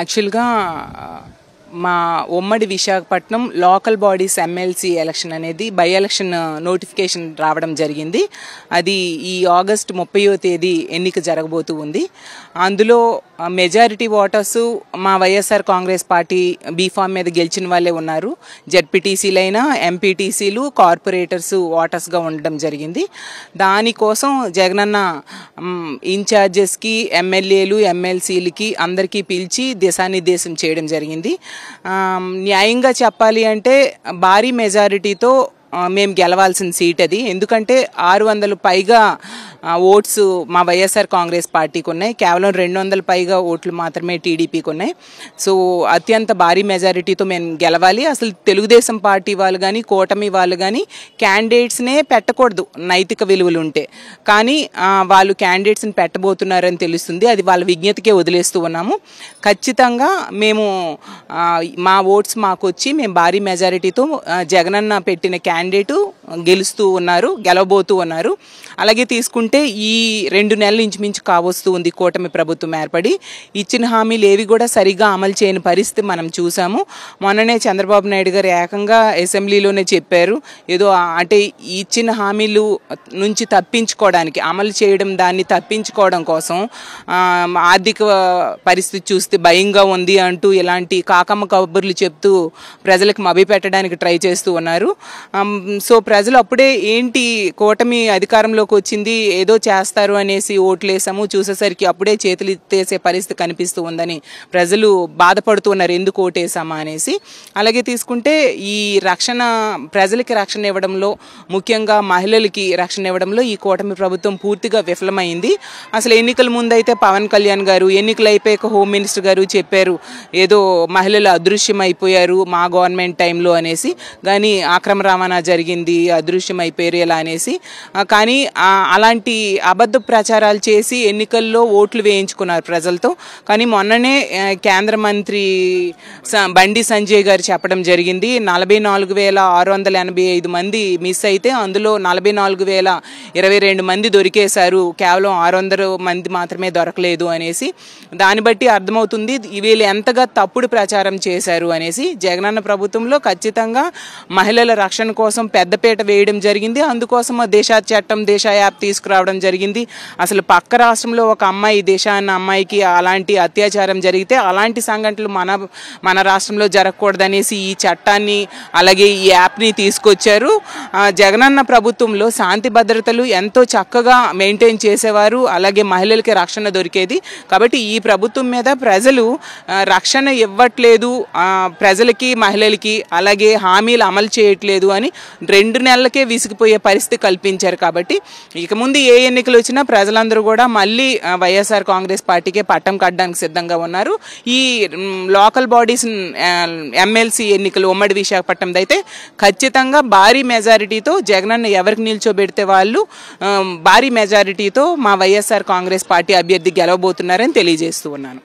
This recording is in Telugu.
యాక్చువల్గా మా ఉమ్మడి Visakhapatnam local bodies MLC election అనేది బై ఎలక్షన్ నోటిఫికేషన్ రావడం జరిగింది అది ఈ ఆగస్ట్ ముప్పయో తేదీ ఎన్నిక జరగబోతూ ఉంది అందులో మెజారిటీ ఓటర్స్ మా వైఎస్ఆర్ కాంగ్రెస్ పార్టీ బీఫామ్ మీద గెలిచిన వాళ్ళే ఉన్నారు జడ్పీటీసీలైనా ఎంపీటీసీలు కార్పొరేటర్స్ ఓటర్స్గా ఉండడం జరిగింది దానికోసం జగనన్న ఇన్ఛార్జెస్కి ఎమ్మెల్యేలు ఎమ్మెల్సీలకి అందరికీ పిలిచి దిశానిర్దేశం చేయడం జరిగింది న్యాయంగా చెప్పాలి అంటే భారీ మెజారిటీతో మేము గెలవాల్సిన సీట్ అది ఎందుకంటే ఆరు వందలు పైగా ఓట్స్ మా వైఎస్ఆర్ కాంగ్రెస్ పార్టీకి ఉన్నాయి కేవలం రెండు వందల పైగా ఓట్లు మాత్రమే టీడీపీకి ఉన్నాయి సో అత్యంత భారీ మెజారిటీతో మేము గెలవాలి అసలు తెలుగుదేశం పార్టీ వాళ్ళు కానీ కూటమి వాళ్ళు కానీ క్యాండిడేట్స్నే పెట్టకూడదు నైతిక విలువలు ఉంటే కానీ వాళ్ళు క్యాండిడేట్స్ని పెట్టబోతున్నారని తెలుస్తుంది అది వాళ్ళ విజ్ఞతకే వదిలేస్తూ ఉన్నాము ఖచ్చితంగా మేము మా ఓట్స్ మాకు వచ్చి మేము భారీ మెజారిటీతో జగనన్న పెట్టిన క్యాండిడేటు గెలుస్తూ ఉన్నారు గెలవబోతూ ఉన్నారు అలాగే తీసుకుంటే ఈ రెండు నెలలు ఇంచుమించు కావస్తూ ఉంది కూటమి ప్రభుత్వం ఏర్పడి ఇచ్చిన హామీలు ఏవి కూడా సరిగ్గా అమలు చేయని పరిస్థితి మనం చూసాము మొన్ననే చంద్రబాబు నాయుడు గారు ఏకంగా అసెంబ్లీలోనే చెప్పారు ఏదో అంటే ఇచ్చిన హామీలు నుంచి తప్పించుకోవడానికి అమలు చేయడం దాన్ని తప్పించుకోవడం కోసం ఆర్థిక పరిస్థితి చూస్తే భయంగా ఉంది అంటూ ఇలాంటి కాకమ్మ కబుర్లు చెప్తూ ప్రజలకు మభి పెట్టడానికి ట్రై చేస్తూ ఉన్నారు సో ప్ర ప్రజలు అప్పుడే ఏంటి కూటమి అధికారంలోకి వచ్చింది ఏదో చేస్తారు అనేసి ఓట్లేసాము చూసేసరికి అప్పుడే చేతులు ఎత్తేసే పరిస్థితి కనిపిస్తూ ఉందని ప్రజలు బాధపడుతూ ఉన్నారు ఎందుకు ఓటేసామా అనేసి అలాగే తీసుకుంటే ఈ రక్షణ ప్రజలకి రక్షణ ఇవ్వడంలో ముఖ్యంగా మహిళలకి రక్షణ ఇవ్వడంలో ఈ కూటమి ప్రభుత్వం పూర్తిగా విఫలమైంది అసలు ఎన్నికల ముందైతే పవన్ కళ్యాణ్ గారు ఎన్నికలు అయిపోయాక హోమ్ మినిస్టర్ గారు చెప్పారు ఏదో మహిళలు అదృశ్యమైపోయారు మా గవర్నమెంట్ టైంలో అనేసి కానీ అక్రమ రవాణా జరిగింది అదృశ్యమైపోయారు ఇలా అనేసి కానీ అలాంటి అబద్ధ ప్రచారాలు చేసి ఎన్నికల్లో ఓట్లు వేయించుకున్నారు ప్రజలతో కానీ మొన్ననే కేంద్ర మంత్రి బండి సంజయ్ గారు చెప్పడం జరిగింది నలభై నాలుగు వేల ఆరు వందల ఎనభై ఐదు మంది మిస్ అయితే అందులో నలభై నాలుగు వేల ఇరవై రెండు మంది దొరికేశారు కేవలం ఆరు వందల మంది మాత్రమే దొరకలేదు అనేసి దాన్ని బట్టి అర్థమవుతుంది వీళ్ళు ఎంతగా తప్పుడు ప్రచారం చేశారు అనేసి జగనన్న ప్రభుత్వంలో ఖచ్చితంగా మహిళల రక్షణ కోసం పెద్దపేట ముచ్చట వేయడం జరిగింది అందుకోసం దేశా చట్టం దేశ యాప్ తీసుకురావడం జరిగింది అసలు పక్క రాష్ట్రంలో ఒక అమ్మాయి దేశాన్న అన్న అమ్మాయికి అలాంటి అత్యాచారం జరిగితే అలాంటి సంఘటనలు మన మన రాష్ట్రంలో జరగకూడదనేసి ఈ చట్టాన్ని అలాగే ఈ యాప్ని తీసుకొచ్చారు జగనన్న ప్రభుత్వంలో శాంతి భద్రతలు ఎంతో చక్కగా మెయింటైన్ చేసేవారు అలాగే మహిళలకి రక్షణ దొరికేది కాబట్టి ఈ ప్రభుత్వం మీద ప్రజలు రక్షణ ఇవ్వట్లేదు ప్రజలకి మహిళలకి అలాగే హామీలు అమలు చేయట్లేదు అని రెండు నెలలకే విసిగిపోయే పరిస్థితి కల్పించారు కాబట్టి ఇక ముందు ఏ ఎన్నికలు వచ్చినా ప్రజలందరూ కూడా మళ్ళీ వైఎస్ఆర్ కాంగ్రెస్ పార్టీకే పట్టం కట్టడానికి సిద్ధంగా ఉన్నారు ఈ లోకల్ బాడీస్ ఎమ్మెల్సీ ఎన్నికలు ఉమ్మడి విశాఖపట్నంది అయితే ఖచ్చితంగా భారీ మెజారిటీతో జగనన్న ఎవరికి నిల్చోబెడితే వాళ్ళు భారీ మెజారిటీతో మా వైఎస్ఆర్ కాంగ్రెస్ పార్టీ అభ్యర్థి గెలవబోతున్నారని తెలియజేస్తూ ఉన్నాను